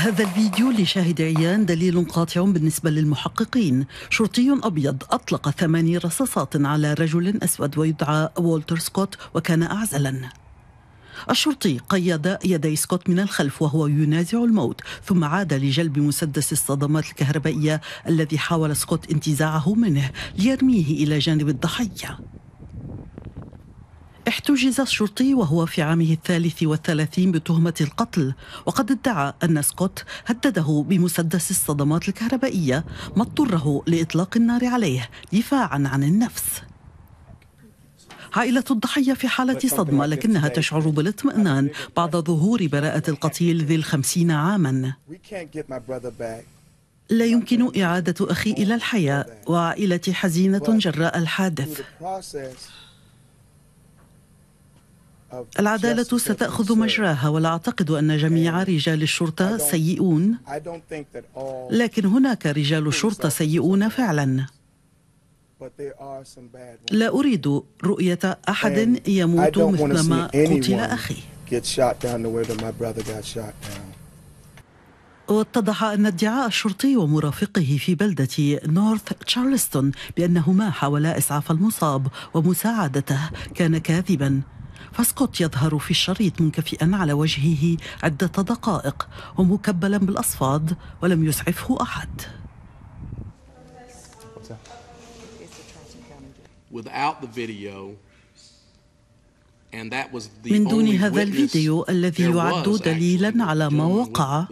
هذا الفيديو لشاهد عيان دليل قاطع بالنسبة للمحققين شرطي أبيض أطلق ثماني رصاصات على رجل أسود ويدعى وولتر سكوت وكان أعزلا الشرطي قيد يدي سكوت من الخلف وهو ينازع الموت ثم عاد لجلب مسدس الصدمات الكهربائية الذي حاول سكوت انتزاعه منه ليرميه إلى جانب الضحية احتجز الشرطي وهو في عامه الثالث والثلاثين بتهمة القتل وقد ادعى أن سكوت هدده بمسدس الصدمات الكهربائية ما اضطره لإطلاق النار عليه دفاعا عن النفس عائلة الضحية في حالة صدمة لكنها تشعر بالاطمئنان بعد ظهور براءة القتيل ذي الخمسين عاما لا يمكن إعادة أخي إلى الحياة وعائلتي حزينة جراء الحادث العدالة ستأخذ مجراها ولا أعتقد أن جميع رجال الشرطة سيئون لكن هناك رجال شرطة سيئون فعلا لا أريد رؤية أحد يموت مثلما قتل أخي واتضح أن ادعاء الشرطي ومرافقه في بلدة نورث تشارلستون بأنهما حاولا إسعاف المصاب ومساعدته كان كاذباً فاسكوت يظهر في الشريط منكفئا على وجهه عدة دقائق ومكبلا بالأصفاد ولم يسعفه أحد من دون هذا الفيديو الذي يعد دليلا على ما وقع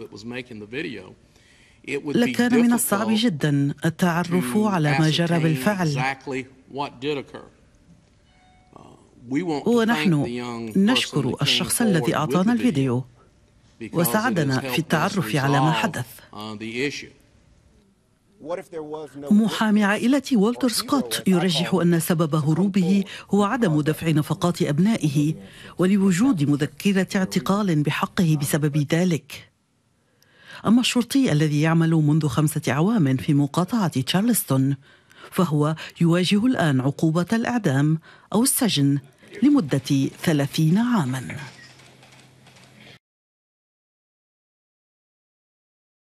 لكان من الصعب جدا التعرف على ما جرى بالفعل ونحن نشكر الشخص الذي أعطانا الفيديو وساعدنا في التعرف على ما حدث uh, محامي عائلة والتر سكوت يرجح أن سبب هروبه هو عدم دفع نفقات أبنائه ولوجود مذكرة اعتقال بحقه بسبب ذلك أما الشرطي الذي يعمل منذ خمسة أعوام في مقاطعة تشارلستون فهو يواجه الآن عقوبة الإعدام أو السجن لمدة 30 عاماً